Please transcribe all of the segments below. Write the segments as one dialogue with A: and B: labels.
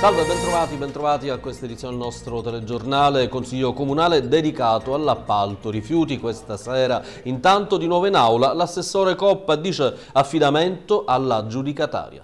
A: Salve, bentrovati, bentrovati a questa edizione del nostro telegiornale Consiglio Comunale dedicato all'appalto rifiuti questa sera. Intanto di nuovo in aula l'assessore Coppa
B: dice affidamento alla giudicataria.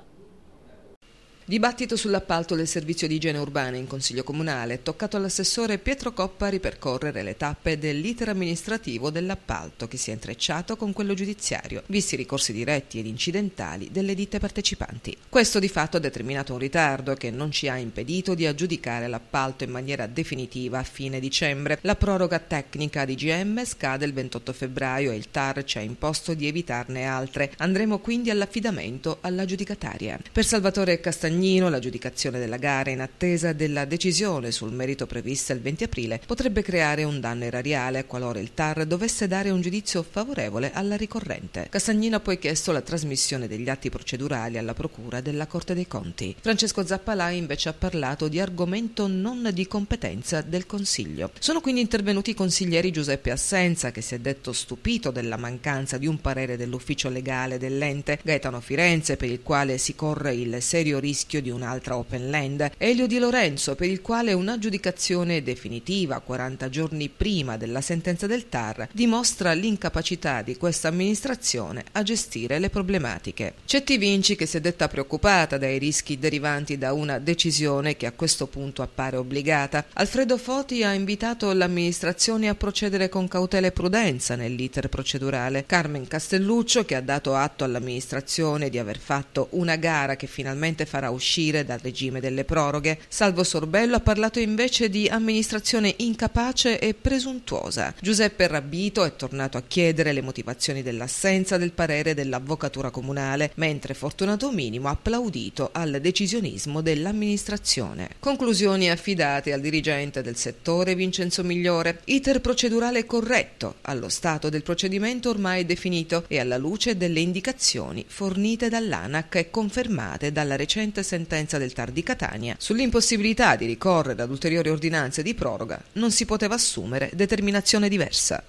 B: Dibattito sull'appalto del servizio di igiene urbana in Consiglio Comunale, toccato all'assessore Pietro Coppa ripercorrere le tappe dell'iter amministrativo dell'appalto che si è intrecciato con quello giudiziario, visti i ricorsi diretti ed incidentali delle ditte partecipanti. Questo di fatto ha determinato un ritardo che non ci ha impedito di aggiudicare l'appalto in maniera definitiva a fine dicembre. La proroga tecnica di GM scade il 28 febbraio e il TAR ci ha imposto di evitarne altre. Andremo quindi all'affidamento all'aggiudicataria. Per Salvatore Castagnoli Bagnino, l'aggiudicazione della gara in attesa della decisione sul merito prevista il 20 aprile potrebbe creare un danno erariale qualora il TAR dovesse dare un giudizio favorevole alla ricorrente. Castagnino ha poi chiesto la trasmissione degli atti procedurali alla Procura della Corte dei Conti. Francesco Zappalai invece ha parlato di argomento non di competenza del Consiglio. Sono quindi intervenuti i consiglieri Giuseppe Assenza, che si è detto stupito della mancanza di un parere dell'ufficio legale dell'ente, Gaetano Firenze, per il quale si corre il serio rischio rischio di un'altra open land, Elio Di Lorenzo, per il quale una giudicazione definitiva 40 giorni prima della sentenza del TAR dimostra l'incapacità di questa amministrazione a gestire le problematiche. Cetti Vinci che si è detta preoccupata dai rischi derivanti da una decisione che a questo punto appare obbligata. Alfredo Foti ha invitato l'amministrazione a procedere con cautela e prudenza nell'iter procedurale. Carmen Castelluccio che ha dato atto all'amministrazione di aver fatto una gara che finalmente farà uscire dal regime delle proroghe. Salvo Sorbello ha parlato invece di amministrazione incapace e presuntuosa. Giuseppe Rabito è tornato a chiedere le motivazioni dell'assenza del parere dell'avvocatura comunale, mentre Fortunato Minimo ha applaudito al decisionismo dell'amministrazione. Conclusioni affidate al dirigente del settore Vincenzo Migliore. Iter procedurale corretto, allo stato del procedimento ormai definito e alla luce delle indicazioni fornite dall'ANAC e confermate dalla recente sentenza del TAR di Catania sull'impossibilità di ricorrere ad ulteriori ordinanze di proroga non si poteva assumere determinazione diversa.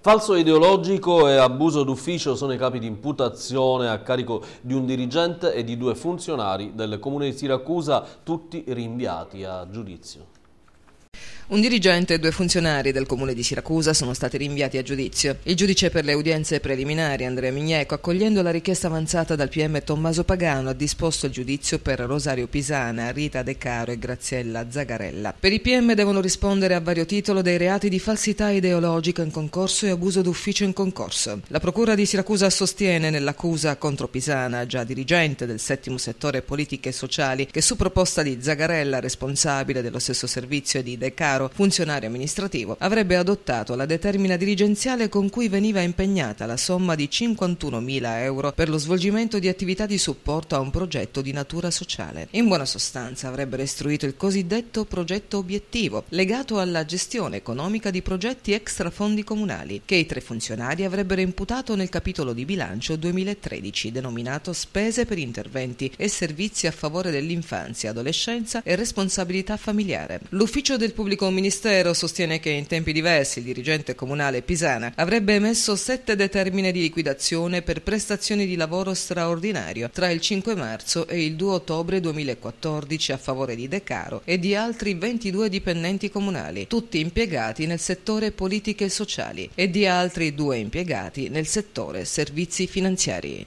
A: Falso ideologico e abuso d'ufficio sono i capi di imputazione a carico di un dirigente e di due funzionari del comune di Siracusa, tutti rinviati a giudizio.
B: Un dirigente e due funzionari del comune di Siracusa sono stati rinviati a giudizio. Il giudice per le udienze preliminari Andrea Migneco, accogliendo la richiesta avanzata dal PM Tommaso Pagano, ha disposto il giudizio per Rosario Pisana, Rita De Caro e Graziella Zagarella. Per i PM devono rispondere a vario titolo dei reati di falsità ideologica in concorso e abuso d'ufficio in concorso. La procura di Siracusa sostiene nell'accusa contro Pisana, già dirigente del settimo settore politiche e sociali, che su proposta di Zagarella, responsabile dello stesso servizio di De Caro, Catanzaro, funzionario amministrativo, avrebbe adottato la determina dirigenziale con cui veniva impegnata la somma di 51.000 euro per lo svolgimento di attività di supporto a un progetto di natura sociale. In buona sostanza avrebbero istruito il cosiddetto progetto obiettivo, legato alla gestione economica di progetti extra fondi comunali, che i tre funzionari avrebbero imputato nel capitolo di bilancio 2013 denominato Spese per interventi e servizi a favore dell'infanzia, adolescenza e responsabilità familiare. L'ufficio del pubblico suo ministero sostiene che in tempi diversi il dirigente comunale Pisana avrebbe emesso sette determine di liquidazione per prestazioni di lavoro straordinario tra il 5 marzo e il 2 ottobre 2014 a favore di De Caro e di altri 22 dipendenti comunali, tutti impiegati nel settore politiche e sociali, e di altri due impiegati nel settore servizi finanziari.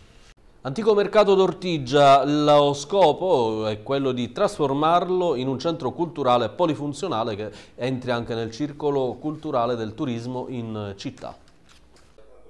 A: Antico mercato d'Ortigia, lo scopo è quello di trasformarlo in un centro culturale polifunzionale che entri anche nel circolo culturale del turismo in città.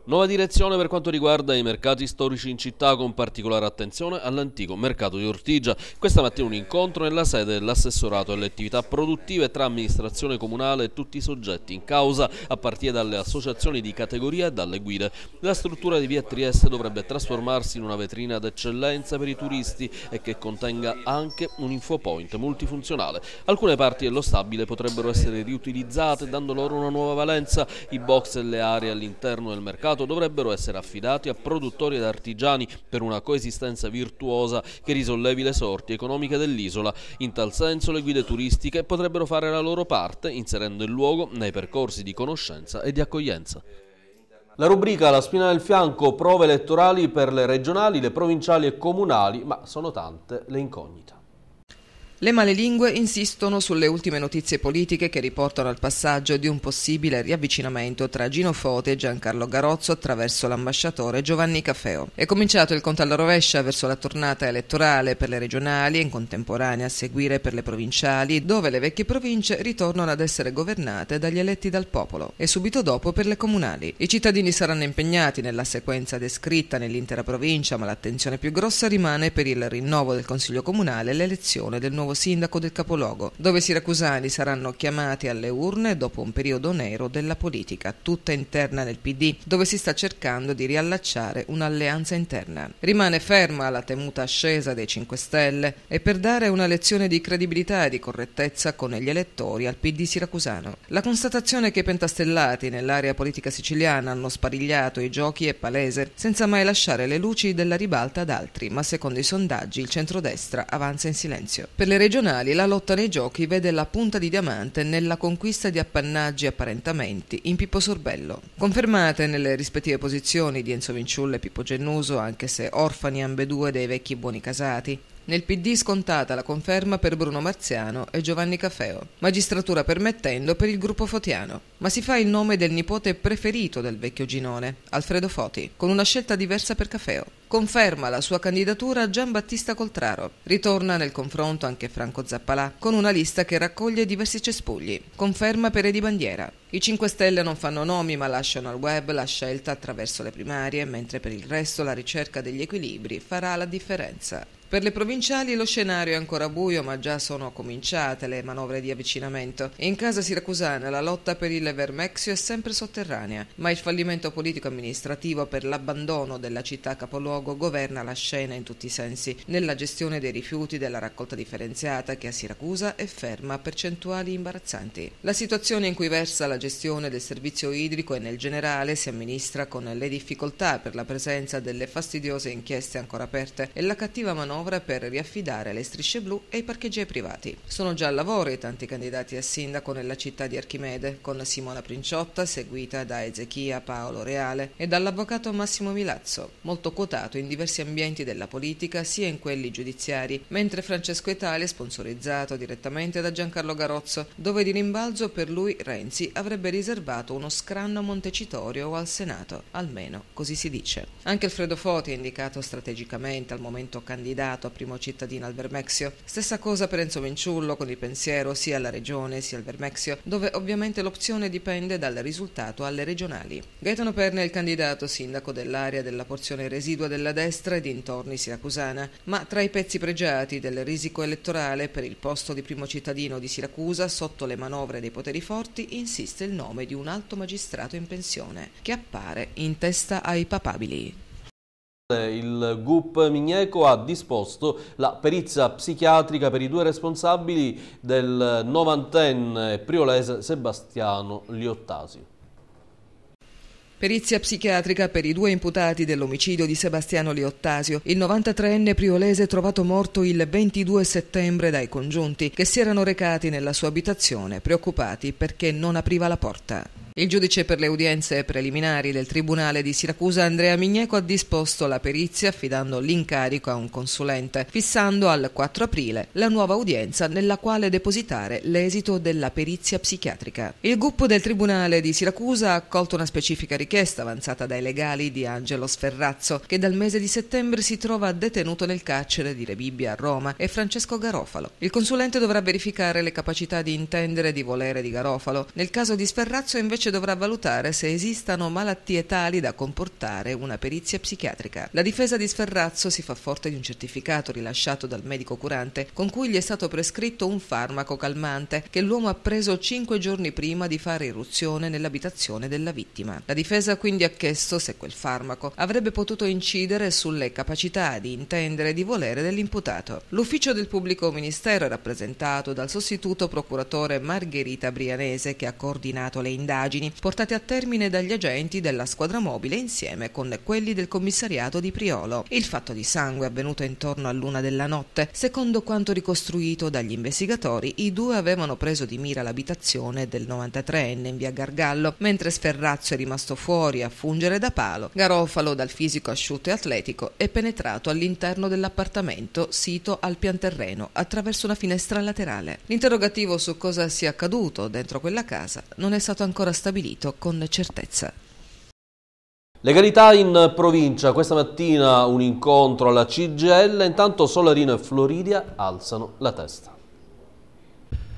A: Nuova direzione per quanto riguarda i mercati storici in città con particolare attenzione all'antico mercato di Ortigia. Questa mattina un incontro nella sede dell'assessorato alle attività produttive tra amministrazione comunale e tutti i soggetti in causa a partire dalle associazioni di categoria e dalle guide. La struttura di via Trieste dovrebbe trasformarsi in una vetrina d'eccellenza per i turisti e che contenga anche un infopoint multifunzionale. Alcune parti dello stabile potrebbero essere riutilizzate dando loro una nuova valenza, i box e le aree all'interno del mercato mercato dovrebbero essere affidati a produttori ed artigiani per una coesistenza virtuosa che risollevi le sorti economiche dell'isola. In tal senso le guide turistiche potrebbero fare la loro parte inserendo il luogo nei percorsi di conoscenza e di accoglienza. La rubrica La spina del fianco prove elettorali per le regionali, le provinciali e comunali, ma sono tante le incognite.
B: Le male lingue insistono sulle ultime notizie politiche che riportano al passaggio di un possibile riavvicinamento tra Gino Fote e Giancarlo Garozzo attraverso l'ambasciatore Giovanni Caffeo. È cominciato il conto alla rovescia verso la tornata elettorale per le regionali e in contemporanea a seguire per le provinciali, dove le vecchie province ritornano ad essere governate dagli eletti dal popolo e subito dopo per le comunali. I cittadini saranno impegnati nella sequenza descritta nell'intera provincia, ma l'attenzione più grossa rimane per il rinnovo del Consiglio Comunale e l'elezione del nuovo nuovo sindaco del capoluogo, dove i siracusani saranno chiamati alle urne dopo un periodo nero della politica, tutta interna nel PD, dove si sta cercando di riallacciare un'alleanza interna. Rimane ferma la temuta ascesa dei 5 Stelle e per dare una lezione di credibilità e di correttezza con gli elettori al PD siracusano. La constatazione che i pentastellati nell'area politica siciliana hanno sparigliato i giochi è palese, senza mai lasciare le luci della ribalta ad altri, ma secondo i sondaggi il centrodestra avanza in silenzio. Per le regionali la lotta nei giochi vede la punta di diamante nella conquista di appannaggi e apparentamenti in Pippo Sorbello. Confermate nelle rispettive posizioni di Enzo Vinciulla e Pippo Gennuso, anche se orfani ambedue dei vecchi buoni casati, nel PD scontata la conferma per Bruno Marziano e Giovanni Cafeo, magistratura permettendo per il gruppo fotiano. Ma si fa il nome del nipote preferito del vecchio Ginone, Alfredo Foti, con una scelta diversa per Cafeo. Conferma la sua candidatura Giambattista Coltraro. Ritorna nel confronto anche Franco Zappalà, con una lista che raccoglie diversi cespugli. Conferma per Edi Bandiera. I 5 Stelle non fanno nomi ma lasciano al web la scelta attraverso le primarie, mentre per il resto la ricerca degli equilibri farà la differenza. Per le provinciali lo scenario è ancora buio, ma già sono cominciate le manovre di avvicinamento. In casa siracusana la lotta per il Vermexio è sempre sotterranea, ma il fallimento politico-amministrativo per l'abbandono della città capoluogo governa la scena in tutti i sensi, nella gestione dei rifiuti della raccolta differenziata che a Siracusa è ferma a percentuali imbarazzanti. La situazione in cui versa la gestione del servizio idrico e nel generale si amministra con le difficoltà per la presenza delle fastidiose inchieste ancora aperte e la cattiva manovra manovra per riaffidare le strisce blu e i parcheggi ai privati. Sono già al lavoro i tanti candidati a sindaco nella città di Archimede, con Simona Princiotta seguita da Ezechia Paolo Reale e dall'avvocato Massimo Milazzo, molto quotato in diversi ambienti della politica sia in quelli giudiziari, mentre Francesco Italia, è sponsorizzato direttamente da Giancarlo Garozzo, dove di rimbalzo per lui Renzi avrebbe riservato uno scranno a Montecitorio o al Senato, almeno così si dice. Anche Alfredo Foti è indicato strategicamente al momento candidato candidato a primo cittadino al Vermexio. Stessa cosa per Enzo Minciullo con il pensiero sia alla regione sia al Vermexio, dove ovviamente l'opzione dipende dal risultato alle regionali. Gaetano Perna è il candidato sindaco dell'area della porzione residua della destra e dintorni siracusana, ma tra i pezzi pregiati del risico elettorale per il posto di primo cittadino di Siracusa sotto le manovre dei poteri forti insiste il nome di un alto magistrato in pensione che appare in testa ai papabili.
A: Il GUP Migneco ha disposto la perizia psichiatrica per i due responsabili del novantenne priolese Sebastiano Liottasio.
B: Perizia psichiatrica per i due imputati dell'omicidio di Sebastiano Liottasio, il 93enne priolese trovato morto il 22 settembre dai congiunti che si erano recati nella sua abitazione preoccupati perché non apriva la porta. Il giudice per le udienze preliminari del Tribunale di Siracusa Andrea Migneco ha disposto la perizia affidando l'incarico a un consulente, fissando al 4 aprile la nuova udienza nella quale depositare l'esito della perizia psichiatrica. Il gruppo del Tribunale di Siracusa ha accolto una specifica richiesta avanzata dai legali di Angelo Sferrazzo, che dal mese di settembre si trova detenuto nel carcere di Rebibbia a Roma, e Francesco Garofalo. Il consulente dovrà verificare le capacità di intendere e di volere di Garofalo. Nel caso di Sferrazzo invece invece dovrà valutare se esistano malattie tali da comportare una perizia psichiatrica. La difesa di Sferrazzo si fa forte di un certificato rilasciato dal medico curante con cui gli è stato prescritto un farmaco calmante che l'uomo ha preso cinque giorni prima di fare irruzione nell'abitazione della vittima. La difesa quindi ha chiesto se quel farmaco avrebbe potuto incidere sulle capacità di intendere e di volere dell'imputato. L'ufficio del pubblico ministero è rappresentato dal sostituto procuratore Margherita Brianese che ha coordinato le indagini indagini portate a termine dagli agenti della squadra mobile insieme con quelli del commissariato di Priolo. Il fatto di sangue avvenuto intorno all'una della notte, secondo quanto ricostruito dagli investigatori, i due avevano preso di mira l'abitazione del 93enne in via Gargallo, mentre Sferrazzo è rimasto fuori a fungere da palo, garofalo dal fisico asciutto e atletico è penetrato all'interno dell'appartamento sito al pian terreno attraverso una finestra laterale. L'interrogativo su cosa sia accaduto dentro quella casa non è stato ancora stato stabilito con certezza.
A: Legalità in provincia, questa mattina un incontro alla CGL, intanto Solarino e Floridia alzano la testa.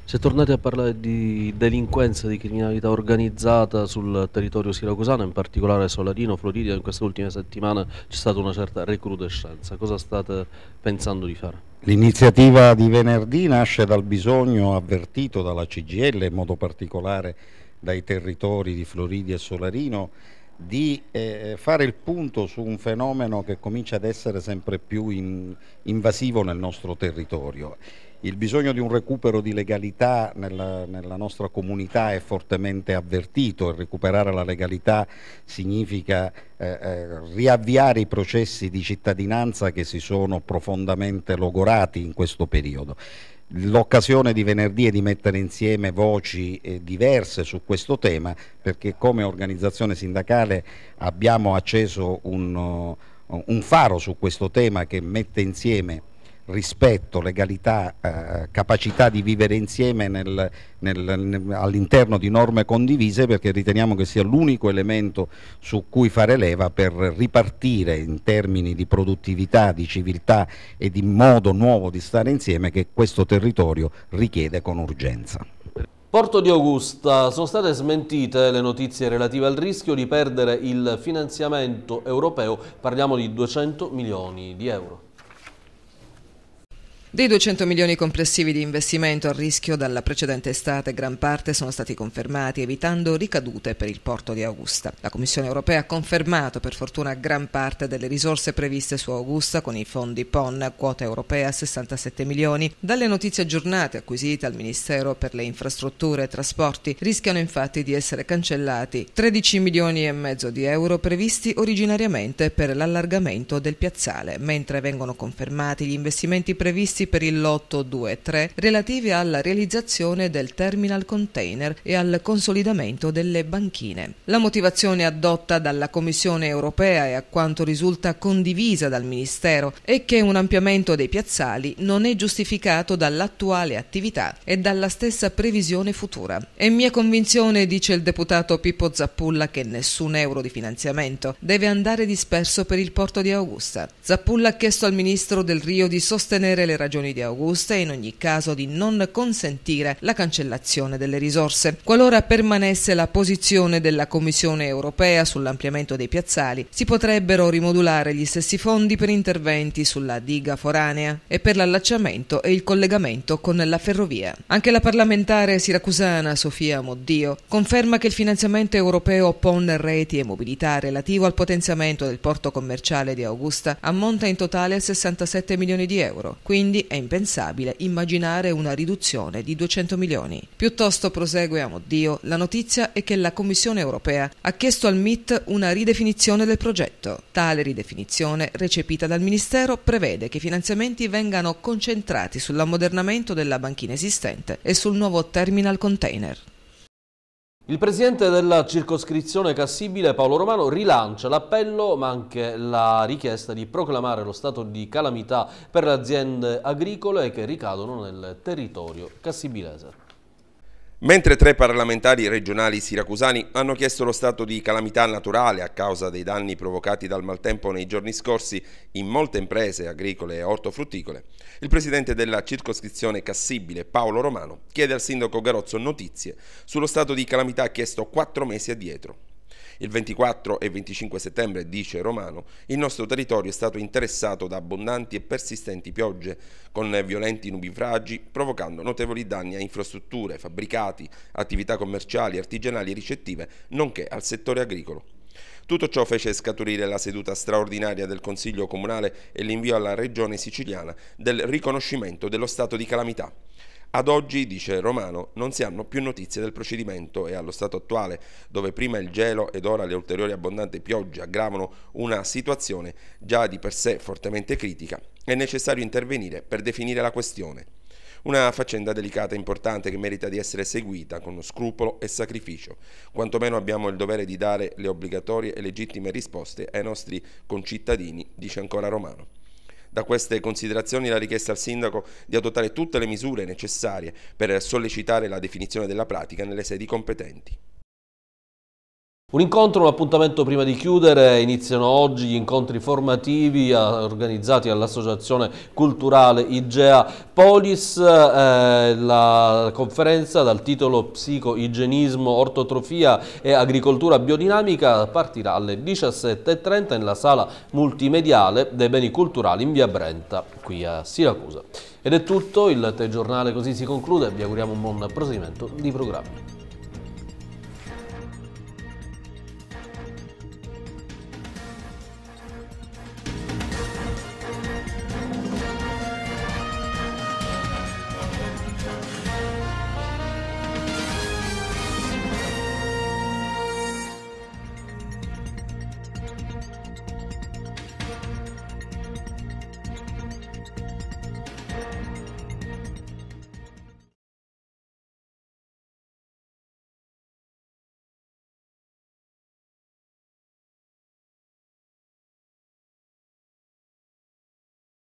A: Se tornate a parlare di delinquenza, di criminalità organizzata sul territorio siracusano, in particolare Solarino, Floridia, in queste ultime settimane c'è stata una certa recrudescenza. Cosa state pensando di fare?
C: L'iniziativa di venerdì nasce dal bisogno avvertito
A: dalla CGL, in modo
C: particolare dai territori di Floridi e Solarino di eh, fare il punto su un fenomeno che comincia ad essere sempre più in, invasivo nel nostro territorio. Il bisogno di un recupero di legalità nella, nella, nostra comunità è fortemente avvertito e recuperare la legalità significa eh, eh, riavviare i processi di cittadinanza che si sono profondamente logorati in questo periodo l'occasione di venerdì è di mettere insieme voci eh, diverse su questo tema perché come organizzazione sindacale abbiamo acceso un, eh, un faro su questo tema che mette insieme rispetto, legalità, eh, capacità di vivere insieme all'interno di norme condivise perché riteniamo che sia l'unico elemento su cui fare leva per ripartire in termini di produttività, di civiltà e di modo nuovo di stare insieme che questo territorio richiede con urgenza.
A: Porto di Augusta, sono state smentite le notizie relative al rischio di perdere il finanziamento europeo, parliamo di 200 milioni di euro.
B: Dei 200 milioni complessivi di investimento a rischio dalla precedente estate, gran parte sono stati confermati, evitando ricadute per il porto di Augusta. La Commissione europea ha confermato per fortuna gran parte delle risorse previste su Augusta con i fondi PON, quota europea 67 milioni. Dalle notizie aggiornate acquisite al Ministero per le infrastrutture e trasporti, rischiano infatti di essere cancellati 13 milioni e mezzo di euro previsti originariamente per l'allargamento del piazzale, mentre vengono confermati gli investimenti previsti servizi per il lotto 2-3 e relativi alla realizzazione del terminal container e al consolidamento delle banchine. La motivazione adotta dalla Commissione europea e a quanto risulta condivisa dal Ministero è che un ampliamento dei piazzali non è giustificato dall'attuale attività e dalla stessa previsione futura. È mia convinzione, dice il deputato Pippo Zappulla, che nessun euro di finanziamento deve andare disperso per il porto di Augusta. Zappulla ha chiesto al ministro del Rio di sostenere le ragioni ragioni di Augusta e in ogni caso di non consentire la cancellazione delle risorse. Qualora permanesse la posizione della Commissione europea sull'ampliamento dei piazzali, si potrebbero rimodulare gli stessi fondi per interventi sulla diga foranea e per l'allacciamento e il collegamento con la ferrovia. Anche la parlamentare siracusana Sofia Moddio conferma che il finanziamento europeo PON reti e mobilità relativo al potenziamento del porto commerciale di Augusta ammonta in totale a 67 milioni di euro, quindi è impensabile immaginare una riduzione di 200 milioni. Piuttosto prosegue a Moddio, la notizia è che la Commissione europea ha chiesto al MIT una ridefinizione del progetto. Tale ridefinizione, recepita dal Ministero, prevede che i finanziamenti vengano concentrati sull'ammodernamento della banchina esistente e sul nuovo terminal container. Il presidente
A: della circoscrizione Cassibile, Paolo Romano, rilancia l'appello ma anche la richiesta di proclamare lo stato di calamità per le aziende agricole che ricadono nel territorio cassibilese.
D: Mentre tre parlamentari regionali siracusani hanno chiesto lo stato di calamità naturale a causa dei danni provocati dal maltempo nei giorni scorsi in molte imprese agricole e ortofrutticole, il presidente della circoscrizione Cassibile, Paolo Romano, chiede al sindaco Garozzo notizie sullo stato di calamità chiesto quattro mesi addietro. Il 24 e 25 settembre, dice Romano, il nostro territorio è stato interessato da abbondanti e persistenti piogge, con violenti nubifragi, provocando notevoli danni a infrastrutture, fabbricati, attività commerciali, artigianali e ricettive, nonché al settore agricolo. Tutto ciò fece scaturire la seduta straordinaria del Consiglio Comunale e l'invio alla Regione siciliana del riconoscimento dello stato di calamità. Ad oggi, dice Romano, non si hanno più notizie del procedimento e allo stato attuale, dove prima il gelo ed ora le ulteriori abbondanti piogge aggravano una situazione già di per sé fortemente critica, è necessario intervenire per definire la questione. Una faccenda delicata e importante che merita di essere seguita con scrupolo e sacrificio. Quantomeno abbiamo il dovere di dare le obbligatorie e legittime risposte ai nostri concittadini, dice ancora Romano. Da queste considerazioni la richiesta al Sindaco di adottare tutte le misure necessarie per sollecitare la definizione della pratica nelle sedi competenti.
A: Un incontro, un appuntamento prima di chiudere, iniziano oggi gli incontri formativi eh, organizzati dall'Associazione Culturale IGEA Polis, eh, la conferenza dal titolo Psico, Igienismo, Ortotrofia e Agricoltura Biodinamica partirà alle 17.30 nella sala multimediale dei beni culturali in via Brenta, qui a Siracusa. Ed è tutto, il telegiornale così si conclude, vi auguriamo un buon proseguimento di programmi.